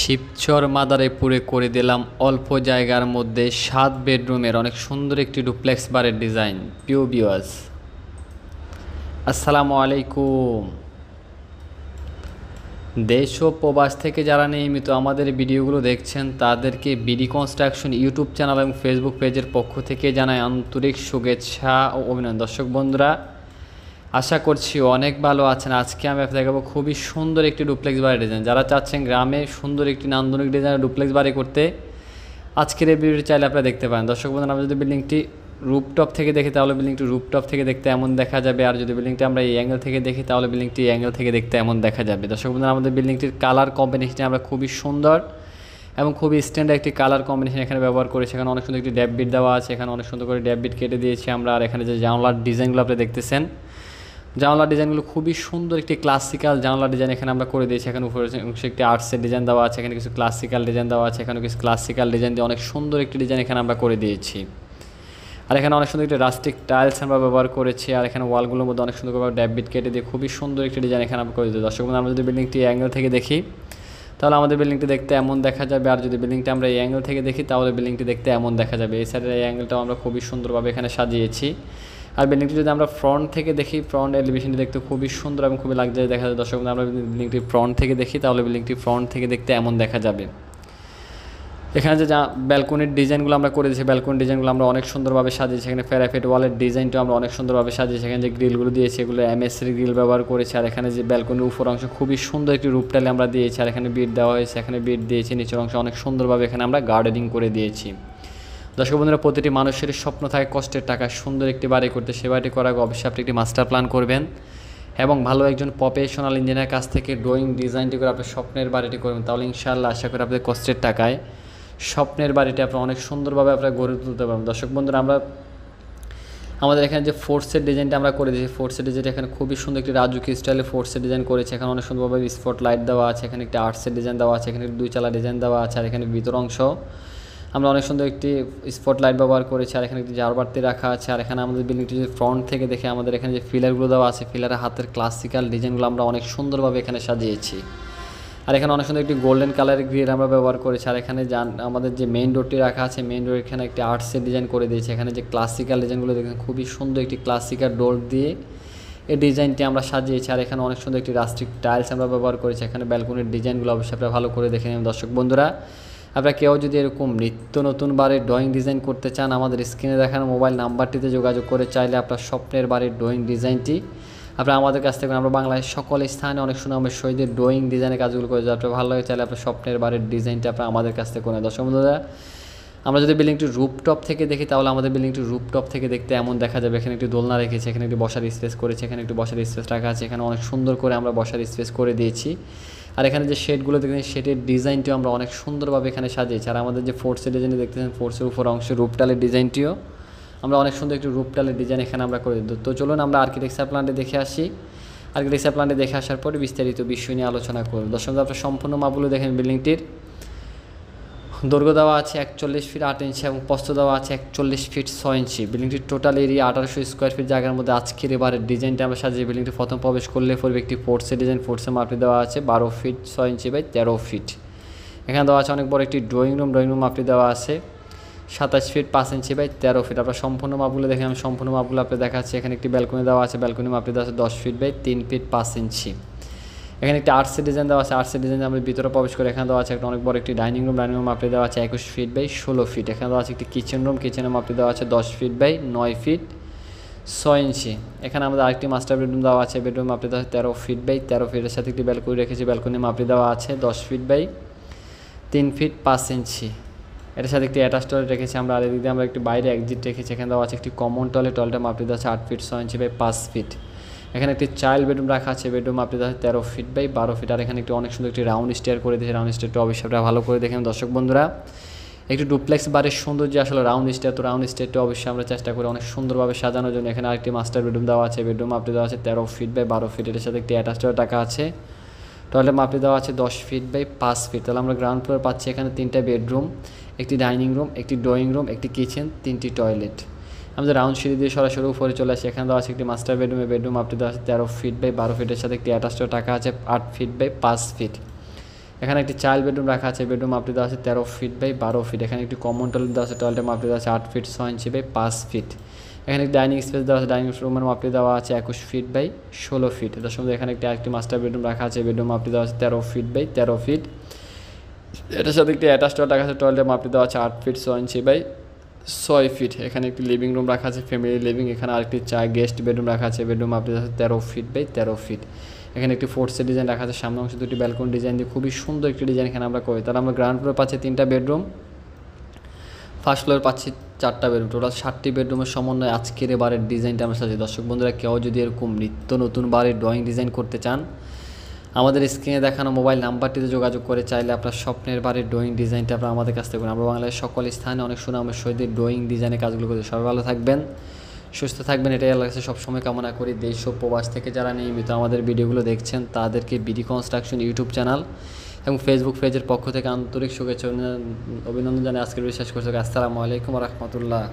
শিবচর মাদারীপুরে করে দিলাম অল্প জায়গার মধ্যে সাত বেডরুমের অনেক সুন্দর একটি ডুপ্লেক্স বারের ডিজাইন পিও বিওয়াস আসসালামু আলাইকুম দেশ ও প্রবাস থেকে যারা নিয়মিত আমাদের ভিডিওগুলো দেখছেন তাদেরকে বিডি কনস্ট্রাকশন ইউটিউব চ্যানেল এবং ফেসবুক পেজের পক্ষ থেকে জানায় আন্তরিক শুভেচ্ছা ও অভিনন্দন দর্শক বন্ধুরা আশা করছি অনেক ভালো আছেন আজকে আমি আপনাকে দেখাবো খুবই সুন্দর একটি ডুপ্লেক্স বাড়ি ডিজাইন যারা চাচ্ছেন গ্রামে সুন্দর একটি নান্দনিক ডিজাইনের ডুপ্লেক্স বাড়ি করতে আজকের এই ভিডিওটি চাইলে আপনারা দেখতে পারেন দর্শক বন্ধু আমরা যদি বিল্ডিংটি রুপটপ থেকে দেখি তাহলে বিল্ডিংটি রুপটপ থেকে দেখতে এমন দেখা যাবে আর যদি বিল্ডিংটি আমরা এই অ্যাঙ্গেল থেকে দেখি তাহলে বিল্ডিংটি অ্যাঙ্গেল থেকে দেখতে এমন দেখা যাবে দর্শক বন্ধু আমাদের বিল্ডিংটির কালার কম্বিনেশনটি আমরা খুবই সুন্দর এবং খুবই স্ট্যান্ডার্ড একটি কালার কম্বিনেশন এখানে ব্যবহার করেছি এখানে অনেক সুন্দর একটি ড্যাববিট দেওয়া আছে এখানে অনেক সুন্দর করে ড্যাববিট কেটে দিয়েছি আমরা আর এখানে যে জানলার ডিজাইনগুলো আপনি দেখতেছেন জানলা ডিজাইনগুলো খুবই সুন্দর একটি ক্লাসিক্যাল জানলা ডিজাইন এখানে আমরা করে দিয়েছি এখানে উপরে অংশে একটি আর্টসের ডিজাইন দেওয়া আছে এখানে কিছু ক্লাসিক্যাল ডিজাইন দেওয়া আছে এখানে কিছু ক্লাসিক্যাল ডিজাইন দিয়ে অনেক সুন্দর একটি ডিজাইন এখানে আমরা করে দিয়েছি আর এখানে অনেক সুন্দর একটি রাস্টিক টাইলস আমরা ব্যবহার করেছি আর এখানে ওয়ালগুলোর মধ্যে অনেক সুন্দরভাবে ড্যাববিট কেটে দিয়ে খুবই সুন্দর একটি ডিজাইন এখানে আমরা করে দিই দর্শক আমরা যদি বিল্ডিংটি অ্যাঙ্গেল থেকে দেখি তাহলে আমাদের বিল্ডিংটি দেখতে এমন দেখা যাবে আর যদি বিল্ডিংটা আমরা এই অ্যাঙ্গেল থেকে দেখি তাহলে বিল্ডিংটি দেখতে এমন দেখা যাবে এই সাইডের এই অ্যাঙ্গেলটাও আমরা খুবই সুন্দরভাবে এখানে সাজিয়েছি আর বিল্ডিংটি যদি আমরা ফ্রন্ট থেকে দেখি ফ্রন্ট এলিভেশনটি দেখতে খুবই সুন্দর এবং খুবই লাগজারি দেখা যায় দর্শক আমরা বিল্ডিংটি ফ্রন্ট থেকে দেখি তাহলে বিল্ডিংটি ফ্রন্ট থেকে দেখতে এমন দেখা যাবে এখানে যে যা ব্যালকনির ডিজাইনগুলো আমরা করে দিয়েছি ব্যালকনি ডিজাইনগুলো আমরা অনেক সুন্দরভাবে সাজিয়েছি এখানে প্যারাফেট ওয়ালের ডিজাইনটা আমরা অনেক সুন্দরভাবে সাজিয়েছি এখানে যে গ্রিলগুলো দিয়েছি এগুলো এমএসসি গ্রিল ব্যবহার করেছি আর এখানে যে ব্যালকনির উপর অংশ খুবই সুন্দর একটি রূপটালে আমরা দিয়েছি আর এখানে বিট দেওয়া হয়েছে এখানে বিট দিয়েছি নিচের অংশ অনেক সুন্দরভাবে এখানে আমরা গার্ডেনিং করে দিয়েছি দর্শক বন্ধুরা প্রতিটি মানুষের স্বপ্ন থাকে কষ্টের টাকা সুন্দর একটি বাড়ি করতে সে বাড়ি করার অবশ্যই আপনি একটি মাস্টার প্ল্যান করবেন এবং ভালো একজন প্রফেশনাল ইঞ্জিনিয়ার কাছ থেকে ড্রয়িং ডিজাইনটি করে আপনার স্বপ্নের বাড়িটি করবেন তাহলে ইনশাআল্লাহ আশা করি আপনাদের কষ্টের টাকায় স্বপ্নের বাড়িটি আপনার অনেক সুন্দরভাবে আপনারা গড়ে তুলতে পারবেন দর্শক বন্ধুরা আমরা আমাদের এখানে যে ফোর্সের ডিজাইনটা আমরা করে দিয়েছি ফোর্সের ডিজাইনটা এখানে খুবই সুন্দর একটি রাজুকি স্টাইলে ফোর্সের ডিজাইন করেছে এখানে অনেক সুন্দরভাবে স্পট লাইট দেওয়া আছে এখানে একটি আর্টসের ডিজাইন দেওয়া আছে এখানে দুই চালা ডিজাইন দেওয়া আছে আর এখানে ভিতর অংশ আমরা অনেক সুন্দর একটি স্পটলাইট ব্যবহার করেছি আর এখানে একটি জারবাড়তি রাখা আছে আর এখানে আমাদের বিল্ডিংটি যদি ফ্রন্ট থেকে দেখে আমাদের এখানে যে ফিলারগুলো দেওয়া আছে ফিলারের হাতের ক্লাসিক্যাল ডিজাইনগুলো আমরা অনেক সুন্দরভাবে এখানে সাজিয়েছি আর এখানে অনেক সুন্দর একটি গোল্ডেন কালারের গ্রিল আমরা ব্যবহার করেছি আর এখানে যান আমাদের যে মেন ডোরটি রাখা আছে মেন ডোর এখানে একটি আর্টসের ডিজাইন করে দিয়েছে এখানে যে ক্লাসিক্যাল ডিজাইনগুলো দেখেন খুবই সুন্দর একটি ক্লাসিক্যাল ডোর দিয়ে এই ডিজাইনটি আমরা সাজিয়েছি আর এখানে অনেক সুন্দর একটি রাস্টিক টাইলস আমরা ব্যবহার করেছি এখানে ব্যালকনির ডিজাইনগুলো অবশ্যই আপনারা ভালো করে দেখে নিন দর্শক বন্ধুরা আপনারা কেউ যদি এরকম নিত্য নতুন বাড়ির ড্রয়িং ডিজাইন করতে চান আমাদের স্ক্রিনে দেখানো মোবাইল নাম্বারটিতে যোগাযোগ করে চাইলে আপনার স্বপ্নের বাড়ির ড্রয়িং ডিজাইনটি আপনারা আমাদের কাছ থেকে আমরা বাংলায় সকল স্থানে অনেক সুনামের শহীদের ড্রয়িং ডিজাইনের কাজগুলো করে আপনার ভালো লাগে চাইলে আপনার স্বপ্নের বাড়ির ডিজাইনটা আপনার আমাদের কাছ থেকে দর্শক বন্ধুরা আমরা যদি বিল্ডিংটি রুপটপ থেকে দেখি তাহলে আমাদের বিল্ডিংটি রুপটপ থেকে দেখতে এমন দেখা যাবে এখানে একটি দোলনা রেখেছে এখানে একটি বসার স্পেস করেছে এখানে একটি বসার স্পেস রাখা আছে এখানে অনেক সুন্দর করে আমরা বসার স্পেস করে দিয়েছি আর এখানে যে শেডগুলো দেখতেছেন শেডের ডিজাইনটিও আমরা অনেক সুন্দরভাবে এখানে সাজিয়েছি আর আমাদের যে ফোর্সের ডিজাইন দেখতেছেন ফোর্সের উপর অংশে রূপটালের ডিজাইনটিও আমরা অনেক সুন্দর একটি রূপটালের ডিজাইন এখানে আমরা করে দিই তো চলুন আমরা আর্কিটেকচার প্ল্যান্টে দেখে আসি আর্কিটেকচার প্ল্যান্টে দেখে আসার পরে বিস্তারিত বিষয় নিয়ে আলোচনা করব দর্শক আপনার সম্পূর্ণ মাপগুলো দেখেন বিল্ডিংটির দৈর্ঘ্য দেওয়া আছে একচল্লিশ ফিট আট ইঞ্চি এবং পস্ত দেওয়া আছে একচল্লিশ ফিট ছয় ইঞ্চি বিল্ডিংটির টোটাল এরিয়া আঠারোশো স্কোয়ার ফিট জায়গার মধ্যে আজকের এবারে ডিজাইনটা আমরা সাজিয়ে বিল্ডিংটি প্রথম প্রবেশ করলে পড়বে একটি ফোর্সের ডিজাইন ফোর্সের মাপটি দেওয়া আছে বারো ফিট ছয় ইঞ্চি বাই তেরো ফিট এখানে দেওয়া আছে অনেক বড় একটি ড্রয়িং রুম ড্রয়িং রুম মাপটি দেওয়া আছে সাতাশ ফিট পাঁচ ইঞ্চি বাই তেরো ফিট আপনার সম্পূর্ণ মাপগুলো দেখে আমি সম্পূর্ণ মাপগুলো আপনি দেখাচ্ছি এখানে একটি ব্যালকনি দেওয়া আছে ব্যালকনি মাপটি দেওয়া আছে দশ ফিট বাই তিন ফিট পাঁচ ইঞ্চি এখানে একটি আর্টসের ডিজাইন দেওয়া আছে আর্টসের ডিজাইন আমরা ভিতরে প্রবেশ করে এখানে দেওয়া আছে একটা অনেক বড় একটি ডাইনিং রুম ডাইনিং রুম আপনি দেওয়া আছে একুশ ফিট বাই ষোলো ফিট এখানে দেওয়া আছে একটি কিচেন রুম রুম আপনি দেওয়া আছে দশ ফিট বাই নয় ফিট ছয় ইঞ্চি এখানে আমাদের আরেকটি মাস্টার বেডরুম দেওয়া আছে বেডরুম আপনি দেওয়া তেরো ফিট বাই তেরো ফিটের সাথে একটি ব্যালকনি রেখেছি ব্যালকনি মাপটি দেওয়া আছে দশ ফিট বাই তিন ফিট পাঁচ ইঞ্চি এটার সাথে একটি অ্যাটাচ টয়লেট রেখেছি আমরা আর এদিকে আমরা একটি বাইরে একজিট রেখেছি এখানে দেওয়া আছে একটি কমন টয়লেট টয়লেটের মাপটি দেওয়া আছে আট ফিট ছয় ইঞ্চি বাই পাঁচ ফিট এখানে একটি চাইল্ড বেডরুম রাখা আছে বেডরুম আপনি তাদের তেরো ফিট বাই বারো ফিট আর এখানে একটি অনেক সুন্দর একটি রাউন্ড স্টেয়ার করে দিয়েছে রাউন্ড স্টেয়ারটা অবশ্যটা ভালো করে দেখেন দর্শক বন্ধুরা একটি ডুপ্লেক্স বাড়ির সৌন্দর্য আসলে রাউন্ড স্টেয়ার তো রাউন্ড স্টেয়ারটা অবশ্যই আমরা চেষ্টা করি অনেক সুন্দরভাবে সাজানোর জন্য এখানে আরেকটি মাস্টার বেডরুম দেওয়া আছে বেডরুম আপনি দেওয়া আছে তেরো ফিট বাই বারো ফিট এটার সাথে একটি অ্যাটাচড টাকা আছে টয়লেট মাপটি দেওয়া আছে দশ ফিট বাই পাঁচ ফিট তাহলে আমরা গ্রাউন্ড ফ্লোর পাচ্ছি এখানে তিনটা বেডরুম একটি ডাইনিং রুম একটি ড্রয়িং রুম একটি কিচেন তিনটি টয়লেট আমাদের রাউন্ড সিঁড়ি দিয়ে সরাসরি উপরে চলে আসি এখানে দেওয়া আছে একটি মাস্টার বেডরুমে বেডরুম আপনি দেওয়া আছে তেরো ফিট বাই বারো ফিটের সাথে একটি অ্যাটাচড টাকা আছে আট ফিট বাই পাঁচ ফিট এখানে একটি চাইল্ড বেডরুম রাখা আছে বেডরুম আপনি দেওয়া আছে তেরো ফিট বাই বারো ফিট এখানে একটি কমন টয়লেট দেওয়া আছে টয়লেট মাপটি দেওয়া আছে আট ফিট ছয় ইঞ্চি বাই পাঁচ ফিট এখানে একটি ডাইনিং স্পেস দেওয়া আছে ডাইনিং রুমের মাপটি দেওয়া আছে একুশ ফিট বাই ষোলো ফিট এটার সঙ্গে এখানে একটি একটি মাস্টার বেডরুম রাখা আছে বেডরুম মাপটি দেওয়া আছে তেরো ফিট বাই তেরো ফিট এটার সাথে একটি অ্যাটাচ টয়লেট আছে টয়লেট মাপটি দেওয়া আছে আট ফিট ছয় ইঞ্চি বাই ছয় ফিট এখানে একটি লিভিং রুম রাখা আছে ফ্যামিলি লিভিং এখানে আরেকটি চা গেস্ট বেডরুম রাখা আছে বেডরুম আপনি তেরো ফিট বাই তেরো ফিট এখানে একটি ফোর্সের ডিজাইন রাখা আছে সামনে অংশে দুটি ব্যালকনি ডিজাইন দিয়ে খুবই সুন্দর একটি ডিজাইন এখানে আমরা করি তাহলে আমরা গ্রাউন্ড ফ্লোর পাচ্ছি তিনটা বেডরুম ফার্স্ট ফ্লোর পাচ্ছি চারটা বেডরুম টোটাল ষাটটি বেডরুমের সমন্বয়ে আজকের বারের ডিজাইনটা আমরা সাজি দর্শক বন্ধুরা কেউ যদি এরকম নিত্য নতুন বাড়ির ড্রয়িং ডিজাইন করতে চান আমাদের স্ক্রিনে দেখানো মোবাইল নাম্বারটিতে যোগাযোগ করে চাইলে আপনার স্বপ্নের বাড়ির ড্রয়িং ডিজাইনটা আপনার আমাদের কাছ থেকে করুন আমরা বাংলাদেশের সকল স্থানে অনেক সুনামের সহিত ড্রয়িং ডিজাইনের কাজগুলো করতে সবাই ভালো থাকবেন সুস্থ থাকবেন এটাই আল্লাহ কাছে সবসময় কামনা করি দেশ ও প্রবাস থেকে যারা নিয়মিত আমাদের ভিডিওগুলো দেখছেন তাদেরকে বিডি কনস্ট্রাকশন ইউটিউব চ্যানেল এবং ফেসবুক পেজের পক্ষ থেকে আন্তরিক শুভেচ্ছা অভিনন্দন জানিয়ে আজকে বিশ্বাস করছি আসসালামু আলাইকুম রহমতুল্লাহ